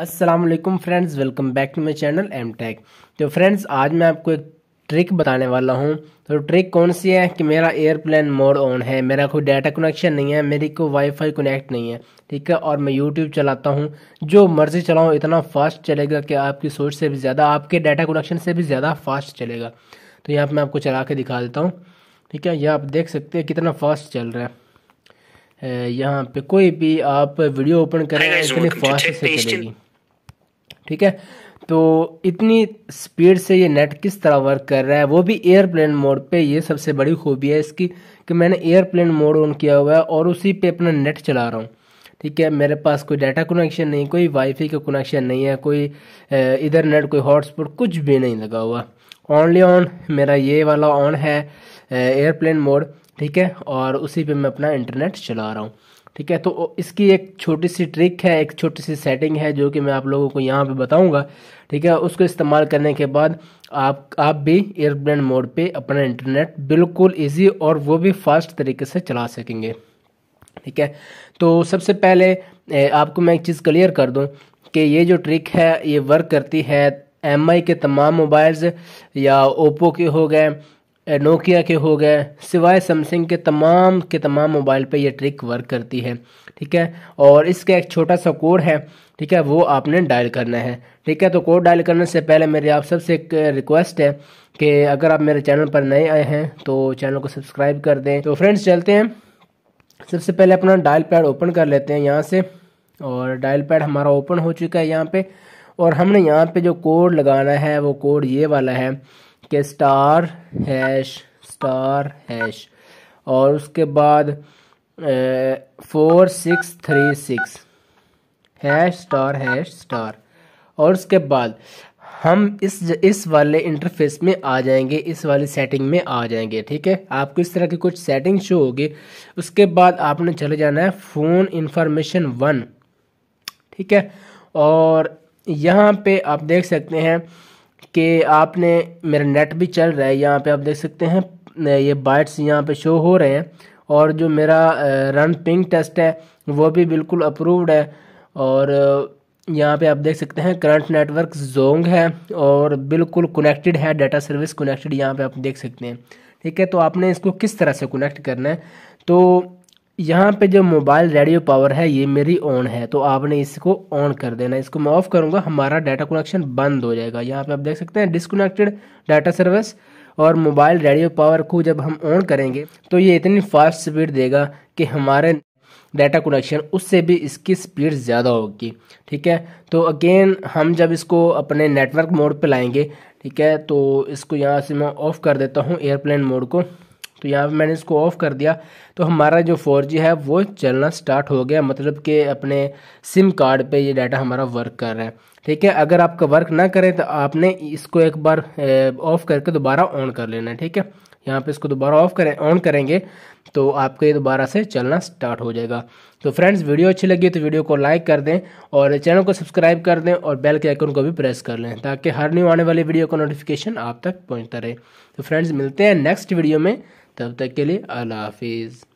Aslam friends welcome back to my channel M tech तो friends आज मैं आपको एक ट्रिक बताने वाला हूँ तो ट्रिक कौन सी है कि मेरा एयरप्लेन मोड ऑन है मेरा कोई डाटा कनेक्शन नहीं है मेरी कोई वाईफाई कनेक्ट नहीं है ठीक है और मैं यूट्यूब चलाता हूँ जो मर्ज़ी चलाऊँ इतना फास्ट चलेगा कि आपकी सोच से भी ज़्यादा आपके डाटा कनेक्शन से भी ज़्यादा फास्ट चलेगा तो यहाँ पर मैं आपको चला के दिखा देता हूँ ठीक है यह आप देख सकते हैं कितना फास्ट चल रहा है यहाँ पे कोई भी आप वीडियो ओपन करें इतनी फास्ट से चलेगी ठीक है तो इतनी स्पीड से ये नेट किस तरह वर्क कर रहा है वो भी एयरप्लेन मोड पे ये सबसे बड़ी खूबी है इसकी कि मैंने एयरप्लेन मोड ऑन किया हुआ है और उसी पे अपना नेट चला रहा हूँ ठीक है मेरे पास कोई डाटा कनेक्शन नहीं कोई वाईफाई का कनेक्शन नहीं है कोई इधर नेट कोई हॉटस्पॉट कुछ भी नहीं लगा हुआ ऑनली ऑन on, मेरा ये वाला ऑन है एयरप्लेन मोड ठीक है और उसी पे मैं अपना इंटरनेट चला रहा हूँ ठीक है तो इसकी एक छोटी सी ट्रिक है एक छोटी सी सेटिंग है जो कि मैं आप लोगों को यहाँ पे बताऊँगा ठीक है उसको इस्तेमाल करने के बाद आप आप भी एयरप्लेन मोड पे अपना इंटरनेट बिल्कुल इजी और वो भी फास्ट तरीके से चला सकेंगे ठीक है तो सबसे पहले आपको मैं एक चीज़ क्लियर कर दूँ कि ये जो ट्रिक है ये वर्क करती है एम के तमाम मोबाइल्स या ओप्पो के हो गए नोकिया के हो गए सिवाय सैमसंग के तमाम के तमाम मोबाइल पे ये ट्रिक वर्क करती है ठीक है और इसका एक छोटा सा कोड है ठीक है वो आपने डायल करना है ठीक है तो कोड डायल करने से पहले मेरी आप सबसे एक रिक्वेस्ट है कि अगर आप मेरे चैनल पर नए आए हैं तो चैनल को सब्सक्राइब कर दें तो फ्रेंड्स चलते हैं सबसे पहले अपना डायल पैड ओपन कर लेते हैं यहाँ से और डायल पैड हमारा ओपन हो चुका है यहाँ पर और हमने यहाँ पर जो कोड लगाना है वो कोड ये वाला है के स्टार हैश स्टार हैश और उसके बाद four six three six hash star hash star और उसके बाद हम इस इस वाले इंटरफेस में आ जाएंगे इस वाली सेटिंग में आ जाएंगे ठीक है आपको इस तरह की कुछ सेटिंग शो होगी उसके बाद आपने चले जाना है फ़ोन इन्फॉर्मेशन वन ठीक है और यहाँ पे आप देख सकते हैं कि आपने मेरा नेट भी चल रहा है यहाँ पे आप देख सकते हैं ये बाइट्स यहाँ पे शो हो रहे हैं और जो मेरा रन पिंग टेस्ट है वो भी बिल्कुल अप्रूव्ड है और यहाँ पे आप देख सकते हैं करंट नेटवर्क जोंग है और बिल्कुल कनेक्टेड है डाटा सर्विस कनेक्टेड यहाँ पे आप देख सकते हैं ठीक है तो आपने इसको किस तरह से कनेक्ट करना है तो यहाँ पे जो मोबाइल रेडियो पावर है ये मेरी ऑन है तो आपने इसको ऑन कर देना इसको मैं ऑफ करूँगा हमारा डाटा कनेक्शन बंद हो जाएगा यहाँ पे आप देख सकते हैं डिसकनेक्टेड डाटा सर्विस और मोबाइल रेडियो पावर को जब हम ऑन करेंगे तो ये इतनी फास्ट स्पीड देगा कि हमारे डाटा कनेक्शन उससे भी इसकी स्पीड ज़्यादा होगी ठीक है तो अगेन हम जब इसको अपने नेटवर्क मोड पर लाएंगे ठीक है तो इसको यहाँ से मैं ऑफ़ कर देता हूँ एयरप्लेन मोड को तो यहाँ पर मैंने इसको ऑफ़ कर दिया तो हमारा जो फोर जी है वो चलना स्टार्ट हो गया मतलब कि अपने सिम कार्ड पे ये डाटा हमारा वर्क कर रहा है ठीक है अगर आपका वर्क ना करें तो आपने इसको एक बार ऑफ़ करके दोबारा ऑन कर लेना है ठीक है यहाँ पे इसको दोबारा ऑफ करें ऑन करेंगे तो आपको ये दोबारा से चलना स्टार्ट हो जाएगा तो फ्रेंड्स वीडियो अच्छी लगी तो वीडियो को लाइक कर दें और चैनल को सब्सक्राइब कर दें और बेल के आइकन को भी प्रेस कर लें ताकि हर न्यू आने वाली वीडियो का नोटिफिकेशन आप तक पहुँचता रहे तो फ्रेंड्स मिलते हैं नेक्स्ट वीडियो में तब तक के लिए अल्लाह हाफिज़